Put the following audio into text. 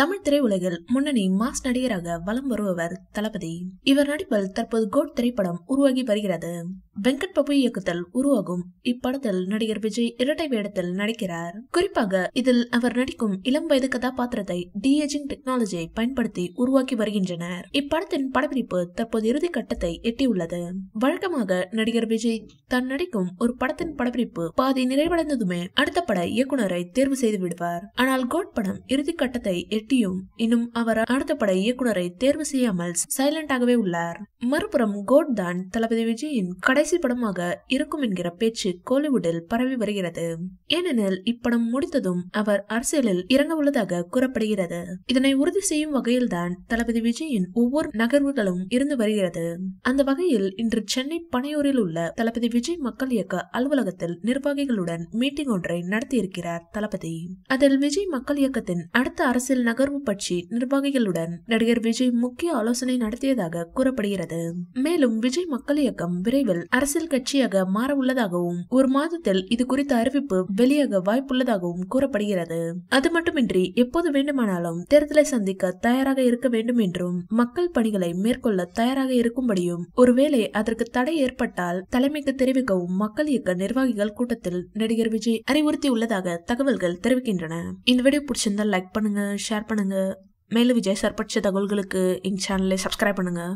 தமிழ் திரையுலகில் முன்னணி மாஸ் நடிகராக வலம் வருபவர் தளபதி இவர் நடிப்பில் தற்போது கோட் திரைப்படம் உருவாகி வருகிறது வெங்கட் பிரபு இயக்கத்தில் உருவாகும் இப்படத்தில் நடிகர் விஜய் இரட்டை வேடத்தில் நடிக்கிறார் குறிப்பாக இதில் அவர் நடிக்கும் இளம் வயது கதாபாத்திரத்தை டிஏஜிங் டெக்னாலஜியை பயன்படுத்தி உருவாக்கி வருகின்றனர் இப்படத்தின் படப்பிடிப்பு தற்போது இறுதி கட்டத்தை எட்டியுள்ளது வழக்கமாக நடிகர் விஜய் தான் நடிக்கும் ஒரு படத்தின் படப்பிடிப்பு பாதி நிறைவடைந்ததுமே அடுத்த பட இயக்குனரை தேர்வு செய்து விடுவார் ஆனால் கோட் படம் இறுதி கட்டத்தை எட்டியும் இன்னும் அவர் அடுத்த பட இயக்குனரை தேர்வு செய்யாமல் சைலண்டாகவே உள்ளார் மறுபுறம் கோட் தான் தளபதி விஜயின் கடை கடைசி படமாக இருக்கும் என்கிற பேச்சு கோலிவுட்டில் பரவி வருகிறது ஏனெனில் இப்படம் முடித்ததும் அவர் அரசியலில் இறங்க உள்ளதாக கூறப்படுகிறது இதனை உறுதி செய்யும் வகையில்தான் தளபதி விஜயின் ஒவ்வொரு நகர்வுகளும் இருந்து வருகிறது அந்த வகையில் இன்று சென்னை பனையூரில் உள்ள தளபதி விஜய் மக்கள் இயக்க அலுவலகத்தில் நிர்வாகிகளுடன் மீட்டிங் ஒன்றை நடத்தியிருக்கிறார் தளபதி அதில் விஜய் மக்கள் இயக்கத்தின் அடுத்த அரசியல் நகர்வு பற்றி நிர்வாகிகளுடன் நடிகர் விஜய் முக்கிய ஆலோசனை நடத்தியதாக கூறப்படுகிறது மேலும் விஜய் மக்கள் இயக்கம் விரைவில் அரசியல் கட்சியாக மாற உள்ளதாகவும் ஒரு மாதத்தில் இது குறித்த அறிவிப்பு வெளியாக வாய்ப்புள்ளதாகவும் கூறப்படுகிறது அது மட்டுமின்றி எப்போது வேண்டுமானாலும் தேர்தலை சந்திக்க தயாராக இருக்க வேண்டும் என்றும் மக்கள் பணிகளை மேற்கொள்ள தயாராக இருக்கும்படியும் ஒருவேளை அதற்கு தடை ஏற்பட்டால் தலைமைக்கு தெரிவிக்கவும் மக்கள் இயக்க நிர்வாகிகள் கூட்டத்தில் நடிகர் விஜய் அறிவுறுத்தி உள்ளதாக தகவல்கள் தெரிவிக்கின்றன இந்த வீடியோ பிடிச்சிருந்தா லைக் பண்ணுங்க ஷேர் பண்ணுங்க மேலும் விஜய் சார் தகவல்களுக்கு எங்க சேனலை சப்ஸ்கிரைப் பண்ணுங்க